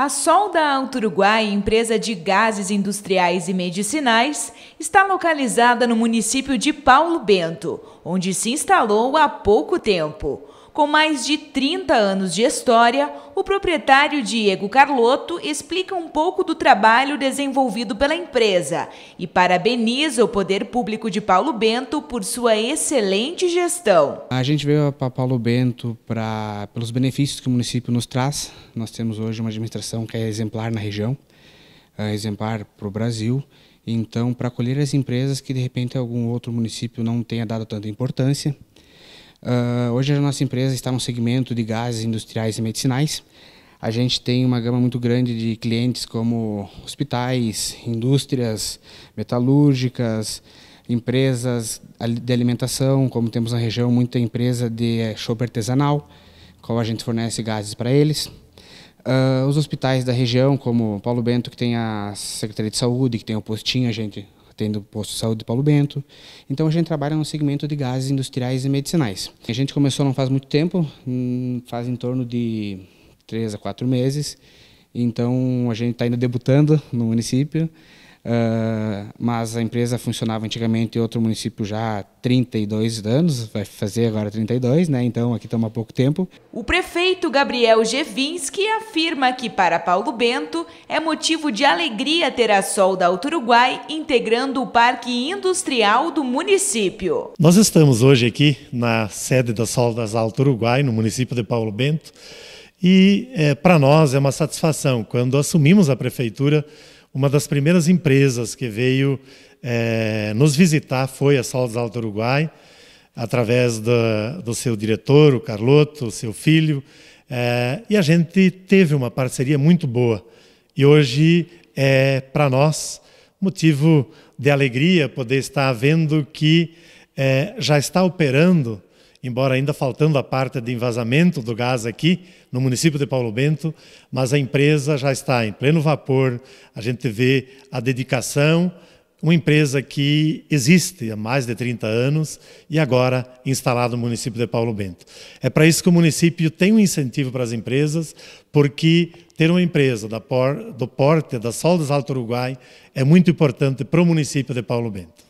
A Solda Alto Uruguai, empresa de gases industriais e medicinais, está localizada no município de Paulo Bento, onde se instalou há pouco tempo. Com mais de 30 anos de história, o proprietário Diego Carlotto explica um pouco do trabalho desenvolvido pela empresa e parabeniza o Poder Público de Paulo Bento por sua excelente gestão. A gente veio para Paulo Bento pra, pelos benefícios que o município nos traz. Nós temos hoje uma administração que é exemplar na região, é exemplar para o Brasil. Então, para acolher as empresas que de repente algum outro município não tenha dado tanta importância ah, hoje a nossa empresa está no segmento de gases industriais e medicinais. A gente tem uma gama muito grande de clientes como hospitais, indústrias metalúrgicas, empresas de alimentação, como temos na região muita empresa de chopp artesanal, qual a gente fornece gases para eles. Uh, os hospitais da região, como Paulo Bento, que tem a Secretaria de Saúde, que tem o Postinho, a gente tendo o posto de saúde Paulo Bento. Então a gente trabalha no segmento de gases industriais e medicinais. A gente começou não faz muito tempo, hum, faz em torno de três a quatro meses. Então a gente está ainda debutando no município. Ah, mas a empresa funcionava antigamente em outro município já há 32 anos, vai fazer agora 32, né? Então aqui estamos há pouco tempo. O prefeito Gabriel Gevinski afirma que para Paulo Bento é motivo de alegria ter a Sol da Alto Uruguai integrando o parque industrial do município. Nós estamos hoje aqui na sede da Sol das Alto Uruguai, no município de Paulo Bento, e é, para nós é uma satisfação quando assumimos a prefeitura uma das primeiras empresas que veio é, nos visitar foi a Salles Alto Uruguai, através do, do seu diretor, o Carlotto, seu filho, é, e a gente teve uma parceria muito boa. E hoje é, para nós, motivo de alegria poder estar vendo que é, já está operando embora ainda faltando a parte de envasamento do gás aqui no município de Paulo Bento, mas a empresa já está em pleno vapor, a gente vê a dedicação, uma empresa que existe há mais de 30 anos e agora instalada no município de Paulo Bento. É para isso que o município tem um incentivo para as empresas, porque ter uma empresa do porte da Soldas Alto Uruguai é muito importante para o município de Paulo Bento.